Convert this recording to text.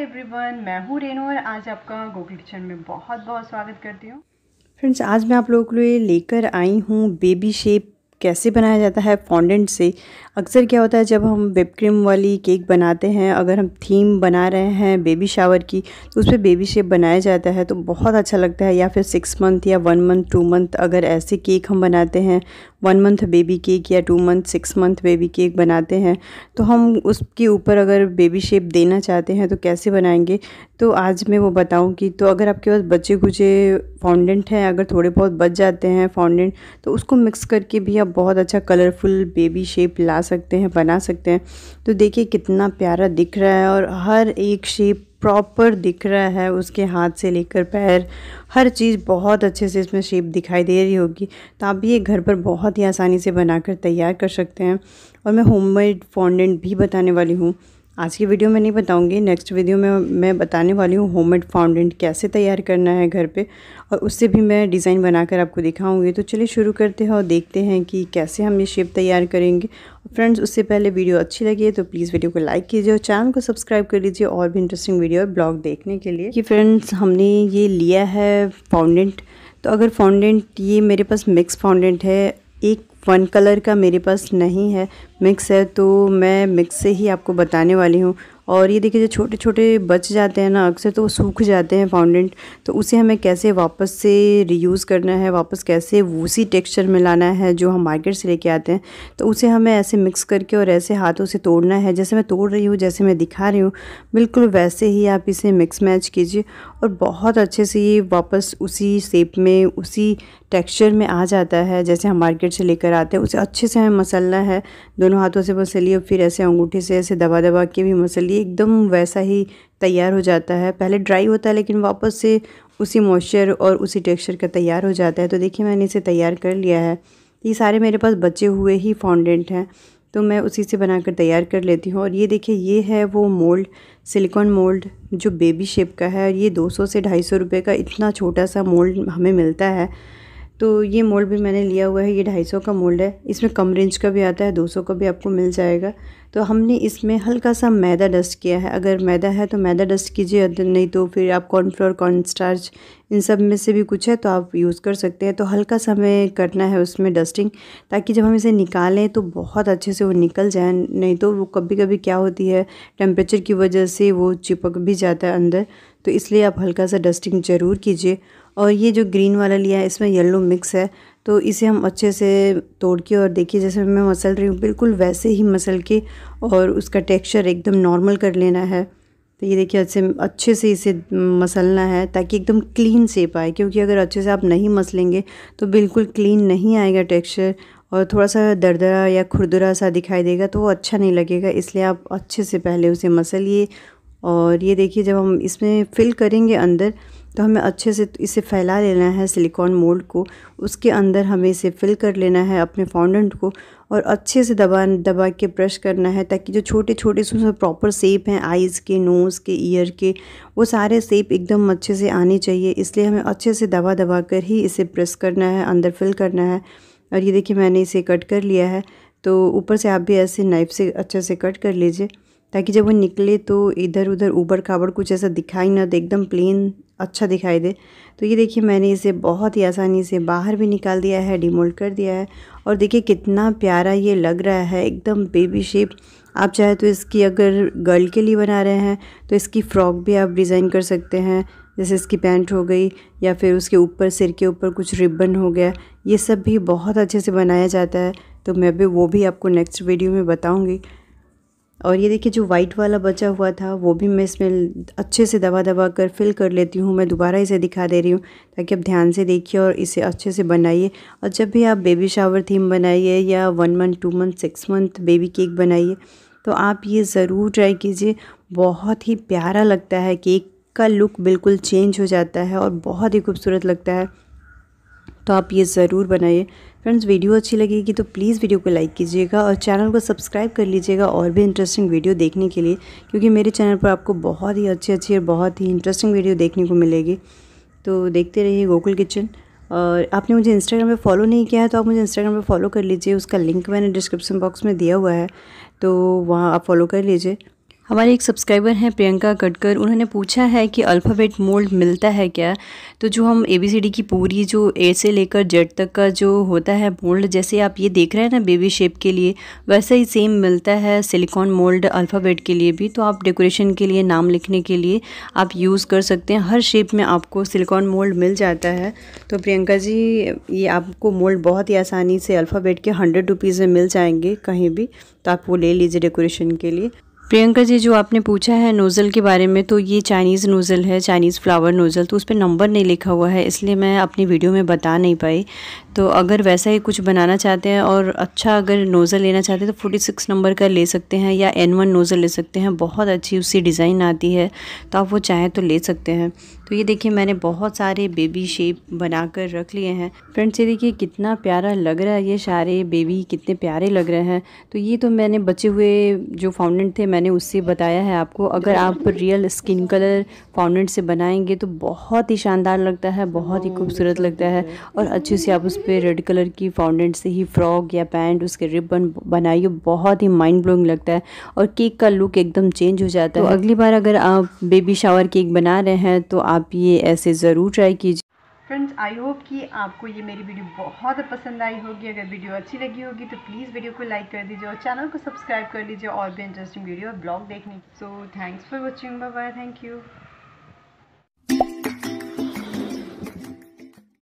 everyone मैं हूँ रेनू और आज आपका गोकुल किचन में बहुत बहुत स्वागत करती हूँ फ्रेंड्स आज मैं आप लोगों के लिए लेकर आई हूँ बेबी शेप कैसे बनाया जाता है फॉन्डेंट से अक्सर क्या होता है जब हम विप क्रीम वाली केक बनाते हैं अगर हम थीम बना रहे हैं बेबी शावर की तो उस पर बेबी शेप बनाया जाता है तो बहुत अच्छा लगता है या फिर सिक्स मंथ या वन मंथ टू मंथ अगर ऐसे केक हम बनाते हैं वन मंथ बेबी केक या two month six month baby cake बनाते हैं तो हम उसके ऊपर अगर बेबी शेप देना चाहते हैं तो कैसे बनाएंगे तो आज मैं वो बताऊँ कि तो अगर आपके पास बचे गुजे फाउंडेंट हैं अगर थोड़े बहुत बच जाते हैं फाउंडेंट तो उसको मिक्स करके भी आप बहुत अच्छा कलरफुल बेबी शेप ला सकते हैं बना सकते हैं तो देखिए कितना प्यारा दिख रहा है और हर एक शेप प्रॉपर दिख रहा है उसके हाथ से लेकर पैर हर चीज़ बहुत अच्छे से इसमें शेप दिखाई दे रही होगी तो आप भी ये घर पर बहुत ही आसानी से बनाकर तैयार कर सकते हैं और मैं होममेड मेड भी बताने वाली हूँ आज की वीडियो में नहीं बताऊंगी नेक्स्ट वीडियो में मैं बताने वाली हूँ होममेड फाउंडेंट कैसे तैयार करना है घर पे और उससे भी मैं डिज़ाइन बनाकर आपको दिखाऊंगी तो चलिए शुरू करते हैं और देखते हैं कि कैसे हम ये शेप तैयार करेंगे फ्रेंड्स उससे पहले वीडियो अच्छी लगी है तो प्लीज़ वीडियो को लाइक कीजिए और चैनल को सब्सक्राइब कर लीजिए और भी इंटरेस्टिंग वीडियो और ब्लॉग देखने के लिए कि फ्रेंड्स हमने ये लिया है फाउंडेंट तो अगर फाउंडेंट ये मेरे पास मिक्स फाउंडेंट है एक वन कलर का मेरे पास नहीं है मिक्स है तो मैं मिक्स से ही आपको बताने वाली हूँ और ये देखिए जो छोटे छोटे बच जाते हैं ना अक्सर तो वो सूख जाते हैं फाउंडेंट तो उसे हमें कैसे वापस से रीयूज़ करना है वापस कैसे उसी टेक्सचर में लाना है जो हम मार्केट से लेके आते हैं तो उसे हमें ऐसे मिक्स करके और ऐसे हाथों से तोड़ना है जैसे मैं तोड़ रही हूँ जैसे मैं दिखा रही हूँ बिल्कुल वैसे ही आप इसे मिक्स मैच कीजिए और बहुत अच्छे से ये वापस उसी शेप में उसी टेक्स्चर में आ जाता है जैसे हम मार्केट से लेकर लेकर आते हैं उसे अच्छे से हमें मसलना है दोनों हाथों से मसलिए और फिर ऐसे अंगूठे से ऐसे दबा दबा के भी मसलिए एकदम वैसा ही तैयार हो जाता है पहले ड्राई होता है लेकिन वापस से उसी मॉइस्चर और उसी टेक्स्चर का तैयार हो जाता है तो देखिए मैंने इसे तैयार कर लिया है ये सारे मेरे पास बचे हुए ही फाउंडेंट हैं तो मैं उसी से बनाकर तैयार कर लेती हूँ और ये देखिए ये है वो मोल्ड सिलिकॉन मोल्ड जो बेबी शेप का है और ये 200 से 250 रुपए का इतना छोटा सा मोल्ड हमें मिलता है तो ये मोल्ड भी मैंने लिया हुआ है ये ढाई सौ का मोल्ड है इसमें कम रेंज का भी आता है दो सौ का भी आपको मिल जाएगा तो हमने इसमें हल्का सा मैदा डस्ट किया है अगर मैदा है तो मैदा डस्ट कीजिए नहीं तो फिर आप कॉर्नफ्लोर कॉर्न स्टार्च इन सब में से भी कुछ है तो आप यूज़ कर सकते हैं तो हल्का सा हमें करना है उसमें डस्टिंग ताकि जब हम इसे निकालें तो बहुत अच्छे से वो निकल जाए नहीं तो वो कभी कभी क्या होती है टेम्परेचर की वजह से वो चिपक भी जाता है अंदर तो इसलिए आप हल्का सा डस्टिंग ज़रूर कीजिए और ये जो ग्रीन वाला लिया है इसमें येलो मिक्स है तो इसे हम अच्छे से तोड़ के और देखिए जैसे मैं मसल रही हूँ बिल्कुल वैसे ही मसल के और उसका टेक्सचर एकदम नॉर्मल कर लेना है तो ये देखिए अच्छे अच्छे से इसे मसलना है ताकि एकदम क्लीन सेप आए क्योंकि अगर अच्छे से आप नहीं मसलेंगे तो बिल्कुल क्लीन नहीं आएगा टेक्सचर और थोड़ा सा दरदरा या खुरदरा सा दिखाई देगा तो वो अच्छा नहीं लगेगा इसलिए आप अच्छे से पहले उसे मसलिए और ये देखिए जब हम इसमें फिल करेंगे अंदर तो हमें अच्छे से इसे फैला लेना है सिलिकॉन मोल्ड को उसके अंदर हमें इसे फिल कर लेना है अपने फाउंडेंट को और अच्छे से दबा दबा के ब्रश करना है ताकि जो छोटे छोटे उसमें प्रॉपर सेप हैं आइज़ के नोज़ के ईयर के वो सारे सेप एकदम अच्छे से आने चाहिए इसलिए हमें अच्छे से दबा दबा कर ही इसे प्रेस करना है अंदर फिल करना है और ये देखिए मैंने इसे कट कर लिया है तो ऊपर से आप भी ऐसे नाइफ़ से अच्छे से कट कर लीजिए ताकि जब वो निकले तो इधर उधर ऊबर काबड़ कुछ ऐसा दिखाई ना दे एकदम प्लेन अच्छा दिखाई दे तो ये देखिए मैंने इसे बहुत ही आसानी से बाहर भी निकाल दिया है डिमोल्ड कर दिया है और देखिए कितना प्यारा ये लग रहा है एकदम बेबी शेप आप चाहे तो इसकी अगर गर्ल के लिए बना रहे हैं तो इसकी फ़्रॉक भी आप डिज़ाइन कर सकते हैं जैसे इसकी पैंट हो गई या फिर उसके ऊपर सिर के ऊपर कुछ रिबन हो गया ये सब भी बहुत अच्छे से बनाया जाता है तो मैं भी वो भी आपको नेक्स्ट वीडियो में बताऊँगी और ये देखिए जो वाइट वाला बचा हुआ था वो भी मैं इसमें अच्छे से दबा दबा कर फिल कर लेती हूँ मैं दोबारा इसे दिखा दे रही हूँ ताकि आप ध्यान से देखिए और इसे अच्छे से बनाइए और जब भी आप बेबी शावर थीम बनाइए या one month two month six month baby cake बनाइए तो आप ये ज़रूर ट्राई कीजिए बहुत ही प्यारा लगता है केक का लुक बिल्कुल चेंज हो जाता है और बहुत ही खूबसूरत लगता है तो आप ये ज़रूर बनाइए फ्रेंड्स वीडियो अच्छी लगेगी तो प्लीज़ वीडियो को लाइक कीजिएगा और चैनल को सब्सक्राइब कर लीजिएगा और भी इंटरेस्टिंग वीडियो देखने के लिए क्योंकि मेरे चैनल पर आपको बहुत ही अच्छी अच्छी और बहुत ही इंटरेस्टिंग वीडियो देखने को मिलेगी तो देखते रहिए गोकुल किचन और आपने मुझे इंस्टाग्राम पे फॉलो नहीं किया है तो आप मुझे इंस्टाग्राम पे फॉलो कर लीजिए उसका लिंक मैंने डिस्क्रिप्शन बॉक्स में दिया हुआ है तो वहाँ आप फॉलो कर लीजिए हमारे एक सब्सक्राइबर हैं प्रियंका गडकर उन्होंने पूछा है कि अल्फ़ाबेट मोल्ड मिलता है क्या तो जो हम ए बी सी डी की पूरी जो ए से लेकर जेड तक का जो होता है मोल्ड जैसे आप ये देख रहे हैं ना बेबी शेप के लिए वैसा ही सेम मिलता है सिलिकॉन मोल्ड अल्फ़ाबेट के लिए भी तो आप डेकोरेशन के लिए नाम लिखने के लिए आप यूज़ कर सकते हैं हर शेप में आपको सिलिकॉन मोल्ड मिल जाता है तो प्रियंका जी ये आपको मोल्ड बहुत ही आसानी से अल्फ़ाबेट के हंड्रेड रुपीज़ में मिल जाएंगे कहीं भी तो आप वो ले लीजिए डेकोरेशन के लिए प्रियंका जी जो आपने पूछा है नोज़ल के बारे में तो ये चाइनीज़ नोज़ल है चाइनीज़ फ्लावर नोज़ल तो उस पर नंबर नहीं लिखा हुआ है इसलिए मैं अपनी वीडियो में बता नहीं पाई तो अगर वैसा ही कुछ बनाना चाहते हैं और अच्छा अगर नोज़ल लेना चाहते हैं तो फोर्टी सिक्स नंबर का ले सकते हैं या एन वन नोज़ल ले सकते हैं बहुत अच्छी उसकी डिज़ाइन आती है तो आप वो चाहें तो ले सकते हैं तो ये देखिए मैंने बहुत सारे बेबी शेप बनाकर रख लिए हैं फ्रेंड्स ये देखिए कितना प्यारा लग रहा है ये सारे बेबी कितने प्यारे लग रहे हैं तो ये तो मैंने बचे हुए जो फाउंडेंट थे मैं मैंने उससे बताया है आपको अगर आप रियल स्किन कलर फाउंडेंट से बनाएंगे तो बहुत ही शानदार लगता है बहुत ही हाँ, खूबसूरत लगता है और अच्छे से आप उस पर रेड कलर की फाउंडेंट से ही फ्रॉक या पैंट उसके रिबन बनाइए बहुत ही माइंड ब्लोइंग लगता है और केक का लुक एकदम चेंज हो जाता तो है तो अगली बार अगर आप बेबी शावर केक बना रहे हैं तो आप ये ऐसे ज़रूर ट्राई कीजिए फ्रेंड्स आई होप कि आपको ये मेरी वीडियो बहुत पसंद आई होगी अगर वीडियो अच्छी लगी होगी तो प्लीज़ वीडियो को लाइक कर दीजिए और चैनल को सब्सक्राइब कर लीजिए और भी इंटरेस्टिंग वीडियो और ब्लॉग देखने so thanks for watching bye bye thank you